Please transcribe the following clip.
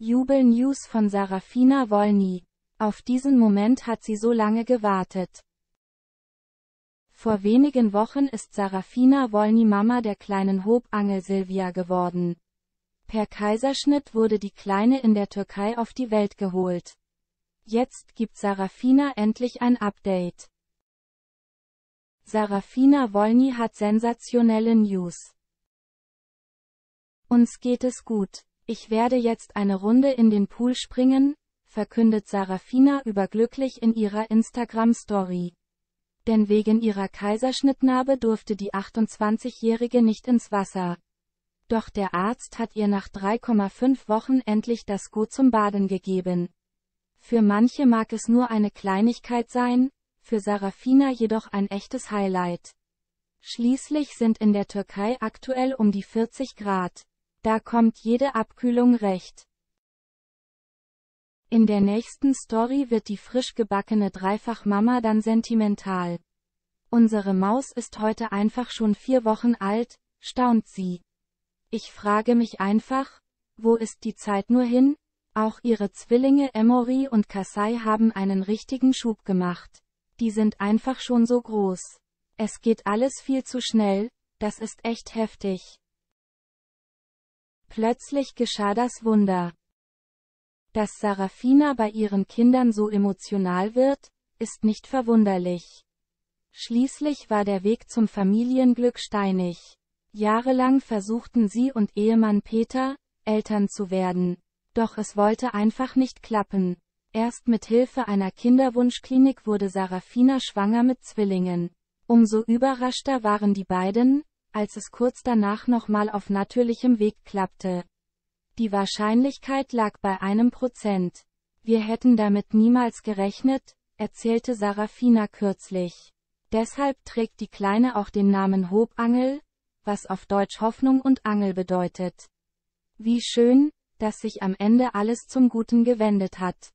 Jubel News von Sarafina Wolny. Auf diesen Moment hat sie so lange gewartet. Vor wenigen Wochen ist Sarafina Wolny Mama der kleinen Hobangel Silvia geworden. Per Kaiserschnitt wurde die Kleine in der Türkei auf die Welt geholt. Jetzt gibt Sarafina endlich ein Update. Sarafina Wolny hat sensationelle News. Uns geht es gut. Ich werde jetzt eine Runde in den Pool springen, verkündet Sarafina überglücklich in ihrer Instagram-Story. Denn wegen ihrer Kaiserschnittnarbe durfte die 28-Jährige nicht ins Wasser. Doch der Arzt hat ihr nach 3,5 Wochen endlich das Go zum Baden gegeben. Für manche mag es nur eine Kleinigkeit sein, für Sarafina jedoch ein echtes Highlight. Schließlich sind in der Türkei aktuell um die 40 Grad. Da kommt jede Abkühlung recht. In der nächsten Story wird die frisch gebackene Dreifachmama dann sentimental. Unsere Maus ist heute einfach schon vier Wochen alt, staunt sie. Ich frage mich einfach, wo ist die Zeit nur hin? Auch ihre Zwillinge Emory und Kasai haben einen richtigen Schub gemacht. Die sind einfach schon so groß. Es geht alles viel zu schnell, das ist echt heftig. Plötzlich geschah das Wunder. Dass Sarafina bei ihren Kindern so emotional wird, ist nicht verwunderlich. Schließlich war der Weg zum Familienglück steinig. Jahrelang versuchten sie und Ehemann Peter, Eltern zu werden. Doch es wollte einfach nicht klappen. Erst mit Hilfe einer Kinderwunschklinik wurde Sarafina schwanger mit Zwillingen. Umso überraschter waren die beiden, als es kurz danach nochmal auf natürlichem Weg klappte. Die Wahrscheinlichkeit lag bei einem Prozent. Wir hätten damit niemals gerechnet, erzählte Sarafina kürzlich. Deshalb trägt die Kleine auch den Namen Hobangel, was auf Deutsch Hoffnung und Angel bedeutet. Wie schön, dass sich am Ende alles zum Guten gewendet hat.